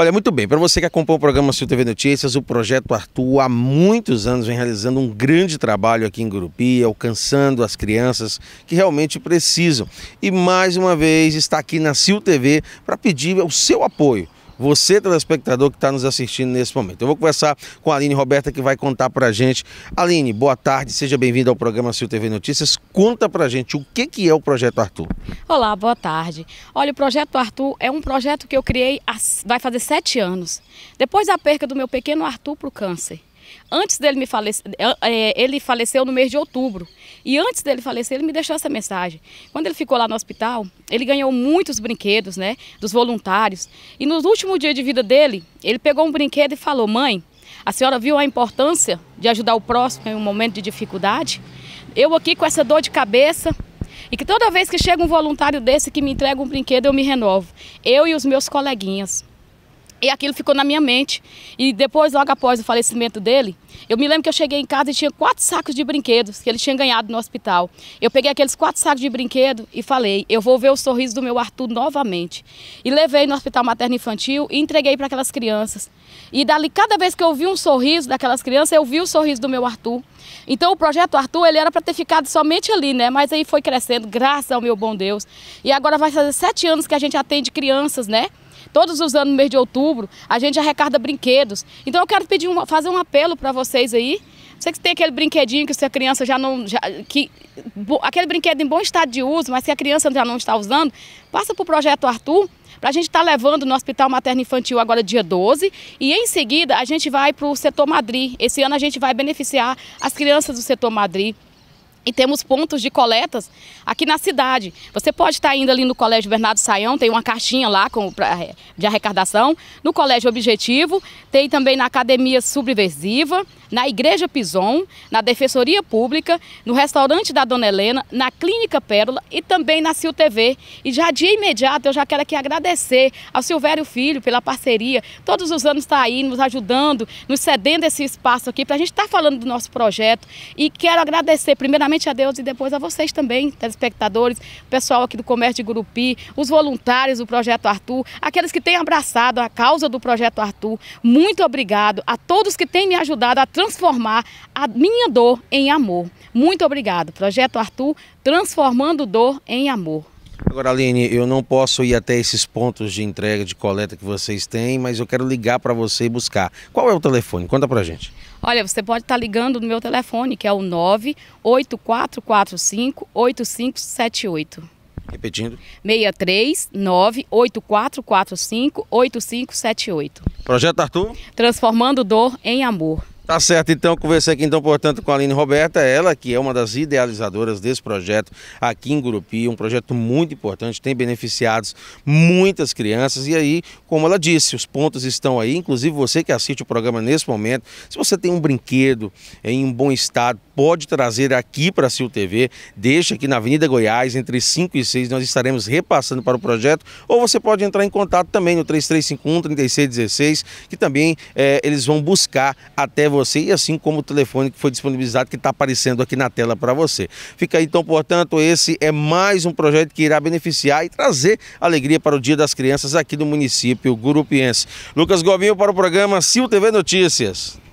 Olha, muito bem, para você que acompanha o programa Sul TV Notícias, o Projeto Arthur há muitos anos vem realizando um grande trabalho aqui em Gurupi, alcançando as crianças que realmente precisam. E mais uma vez está aqui na Sil TV para pedir o seu apoio você, telespectador, que está nos assistindo nesse momento. Eu vou conversar com a Aline Roberta, que vai contar para a gente. Aline, boa tarde, seja bem-vinda ao programa Sil TV Notícias. Conta para a gente o que, que é o Projeto Arthur. Olá, boa tarde. Olha, o Projeto Arthur é um projeto que eu criei, há, vai fazer sete anos. Depois da perca do meu pequeno Arthur para o câncer. Antes dele me falecer, eh, ele faleceu no mês de outubro. E antes dele falecer, ele me deixou essa mensagem. Quando ele ficou lá no hospital, ele ganhou muitos brinquedos, né, dos voluntários. E no último dia de vida dele, ele pegou um brinquedo e falou: "Mãe, a senhora viu a importância de ajudar o próximo em um momento de dificuldade? Eu aqui com essa dor de cabeça, e que toda vez que chega um voluntário desse que me entrega um brinquedo, eu me renovo. Eu e os meus coleguinhas. E aquilo ficou na minha mente. E depois, logo após o falecimento dele, eu me lembro que eu cheguei em casa e tinha quatro sacos de brinquedos que ele tinha ganhado no hospital. Eu peguei aqueles quatro sacos de brinquedo e falei: eu vou ver o sorriso do meu Arthur novamente. E levei no hospital materno infantil e entreguei para aquelas crianças. E dali, cada vez que eu vi um sorriso daquelas crianças, eu vi o sorriso do meu Arthur. Então, o projeto Arthur, ele era para ter ficado somente ali, né? Mas aí foi crescendo, graças ao meu bom Deus. E agora vai fazer sete anos que a gente atende crianças, né? Todos os anos, no mês de outubro, a gente arrecada brinquedos. Então eu quero pedir uma, fazer um apelo para vocês aí. Você que tem aquele brinquedinho que sua criança já não. Já, que, aquele brinquedo em bom estado de uso, mas que a criança já não está usando, passa para o projeto Arthur para a gente estar tá levando no Hospital Materno Infantil agora dia 12 e em seguida a gente vai para o setor Madrid. Esse ano a gente vai beneficiar as crianças do setor Madrid e temos pontos de coletas aqui na cidade. Você pode estar indo ali no Colégio Bernardo Saião, tem uma caixinha lá com, pra, é, de arrecadação. No Colégio Objetivo, tem também na Academia Subversiva, na Igreja Pison, na Defensoria Pública, no restaurante da Dona Helena, na Clínica Pérola e também na Sil TV. E já de imediato eu já quero aqui agradecer ao Silvério Filho pela parceria. Todos os anos está aí nos ajudando, nos cedendo esse espaço aqui para a gente estar tá falando do nosso projeto. E quero agradecer primeiramente primeiramente a Deus e depois a vocês também, telespectadores, o pessoal aqui do Comércio de Gurupi, os voluntários do Projeto Arthur, aqueles que têm abraçado a causa do Projeto Arthur. Muito obrigado a todos que têm me ajudado a transformar a minha dor em amor. Muito obrigado. Projeto Arthur, transformando dor em amor. Agora, Aline, eu não posso ir até esses pontos de entrega, de coleta que vocês têm, mas eu quero ligar para você e buscar. Qual é o telefone? Conta para gente. Olha, você pode estar tá ligando no meu telefone, que é o 98445-8578. Repetindo. 639-8445-8578. Projeto Arthur? Transformando dor em amor. Tá certo, então, conversei aqui, então, portanto, com a Aline Roberta, ela que é uma das idealizadoras desse projeto aqui em Gurupi, um projeto muito importante, tem beneficiados muitas crianças, e aí, como ela disse, os pontos estão aí, inclusive você que assiste o programa nesse momento, se você tem um brinquedo em um bom estado, pode trazer aqui para a Sil TV, deixa aqui na Avenida Goiás, entre 5 e 6, nós estaremos repassando para o projeto, ou você pode entrar em contato também no 3351-3616, que também é, eles vão buscar até você você e assim como o telefone que foi disponibilizado que está aparecendo aqui na tela para você. Fica aí então, portanto, esse é mais um projeto que irá beneficiar e trazer alegria para o Dia das Crianças aqui do município gurupiense. Lucas Govinho para o programa Sil TV Notícias.